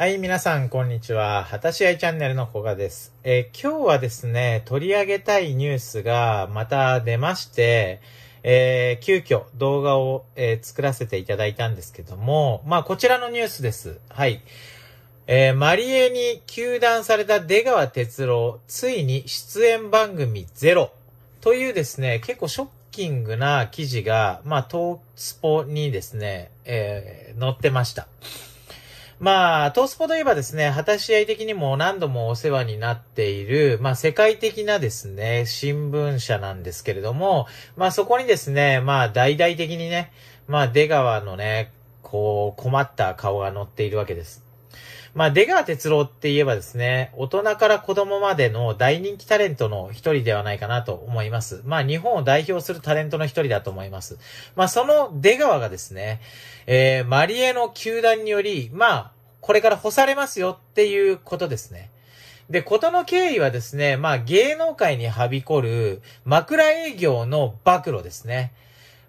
はい、皆さん、こんにちは。はたしあいチャンネルの古賀です、えー、今日はですね、取り上げたいニュースがまた出まして、えー、急遽動画を、えー、作らせていただいたんですけども、まあ、こちらのニュースです。はい。えー、マリエに休断された出川哲郎、ついに出演番組ゼロというですね、結構ショッキングな記事が、まあ、トースポにですね、えー、載ってました。まあ、トースポといえばですね、果たし合い的にも何度もお世話になっている、まあ、世界的なですね、新聞社なんですけれども、まあ、そこにですね、まあ、大々的にね、まあ、出川のね、こう、困った顔が載っているわけです。まあ、出川哲郎って言えばですね、大人から子供までの大人気タレントの一人ではないかなと思います。まあ、日本を代表するタレントの一人だと思います。まあ、その出川がですね、えー、マリエの球団により、まあ、これから干されますよっていうことですね。で、ことの経緯はですね、まあ芸能界にはびこる枕営業の暴露ですね。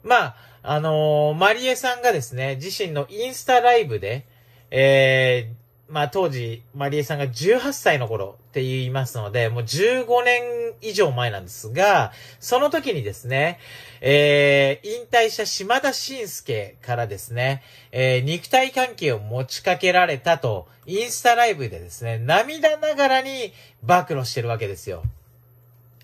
まあ、あのー、マリエさんがですね、自身のインスタライブで、えー、まあ当時、マリエさんが18歳の頃って言いますので、もう15年以上前なんですが、その時にですね、えー、引退した島田晋介からですね、えー、肉体関係を持ちかけられたと、インスタライブでですね、涙ながらに暴露してるわけですよ。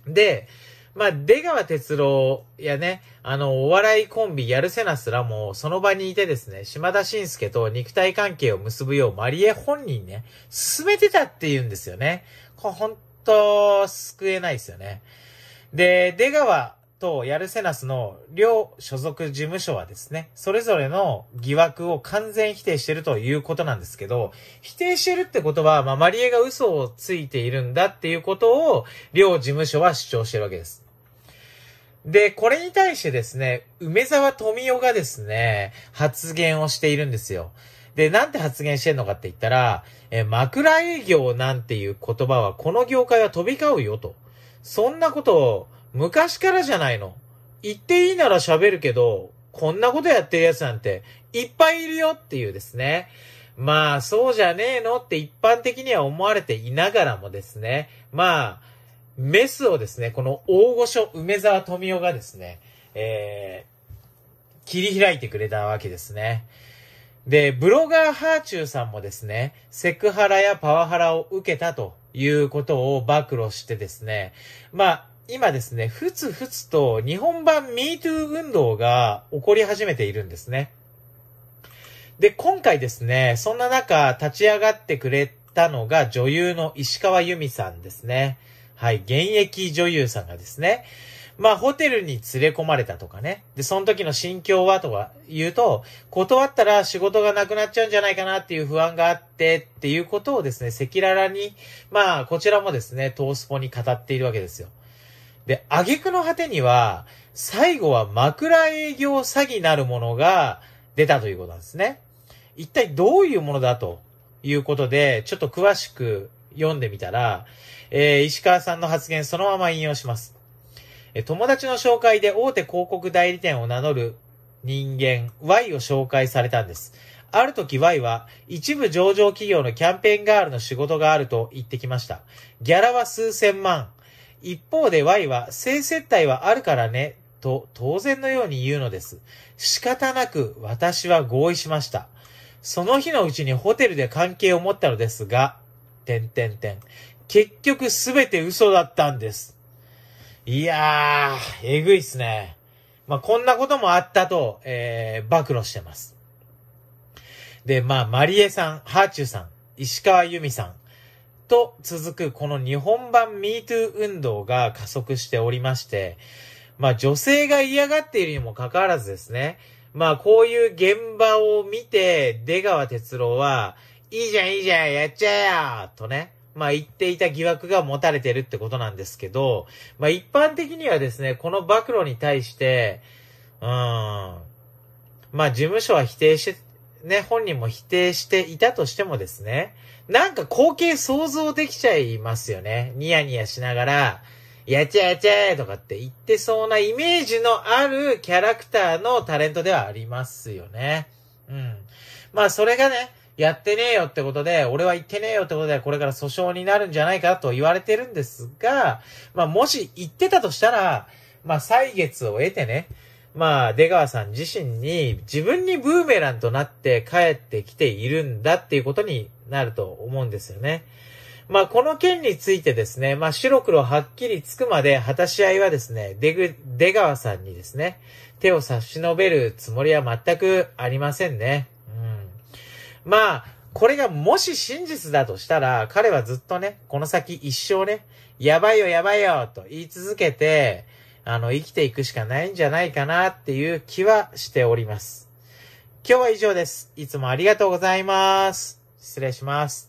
で、まあ、出川哲郎やね、あの、お笑いコンビやるせなすらも、その場にいてですね、島田紳介と肉体関係を結ぶよう、マリエ本人ね、進めてたって言うんですよね。これ本当、救えないですよね。で、出川とやるせなすの両所属事務所はですね、それぞれの疑惑を完全否定してるということなんですけど、否定してるってことは、まあ、マリエが嘘をついているんだっていうことを、両事務所は主張してるわけです。で、これに対してですね、梅沢富美男がですね、発言をしているんですよ。で、なんて発言してんのかって言ったら、え枕営業なんていう言葉はこの業界は飛び交うよと。そんなことを昔からじゃないの。言っていいなら喋るけど、こんなことやってる奴なんていっぱいいるよっていうですね。まあ、そうじゃねえのって一般的には思われていながらもですね。まあ、メスをですね、この大御所梅沢富美男がですね、えー、切り開いてくれたわけですね。で、ブロガーハーチューさんもですね、セクハラやパワハラを受けたということを暴露してですね、まあ、今ですね、ふつふつと日本版 MeToo 運動が起こり始めているんですね。で、今回ですね、そんな中立ち上がってくれたのが女優の石川由美さんですね。はい、現役女優さんがですね、まあ、ホテルに連れ込まれたとかね。で、その時の心境はとか言うと、断ったら仕事がなくなっちゃうんじゃないかなっていう不安があってっていうことをですね、赤裸々に、まあ、こちらもですね、トースポに語っているわけですよ。で、挙句の果てには、最後は枕営業詐欺なるものが出たということなんですね。一体どういうものだということで、ちょっと詳しく読んでみたら、えー、石川さんの発言そのまま引用します。え、友達の紹介で大手広告代理店を名乗る人間 Y を紹介されたんです。ある時 Y は一部上場企業のキャンペーンガールの仕事があると言ってきました。ギャラは数千万。一方で Y は性接待はあるからねと当然のように言うのです。仕方なく私は合意しました。その日のうちにホテルで関係を持ったのですが、てんてんてん。結局すべて嘘だったんです。いやー、えぐいっすね。まあ、こんなこともあったと、えー、暴露してます。で、まあ、マリエさん、ハーチューさん、石川由美さん、と続くこの日本版 MeToo 運動が加速しておりまして、まあ女性が嫌がっているにもかかわらずですね、まあこういう現場を見て出川哲郎は、いいじゃんいいじゃん、やっちゃえよとね、まあ言っていた疑惑が持たれてるってことなんですけど、まあ一般的にはですね、この暴露に対して、うん、まあ事務所は否定して、ね、本人も否定していたとしてもですね、なんか光景想像できちゃいますよね。ニヤニヤしながら、やっちゃやっちゃとかって言ってそうなイメージのあるキャラクターのタレントではありますよね。うん。まあそれがね、やってねえよってことで、俺は言ってねえよってことで、これから訴訟になるんじゃないかと言われてるんですが、まあ、もし言ってたとしたら、まあ、歳月を得てね、まあ、出川さん自身に自分にブーメランとなって帰ってきているんだっていうことになると思うんですよね。まあ、この件についてですね、まあ、白黒はっきりつくまで果たし合いはですね、出ぐ、出川さんにですね、手を差し伸べるつもりは全くありませんね。まあ、これがもし真実だとしたら、彼はずっとね、この先一生ね、やばいよやばいよと言い続けて、あの、生きていくしかないんじゃないかなっていう気はしております。今日は以上です。いつもありがとうございます。失礼します。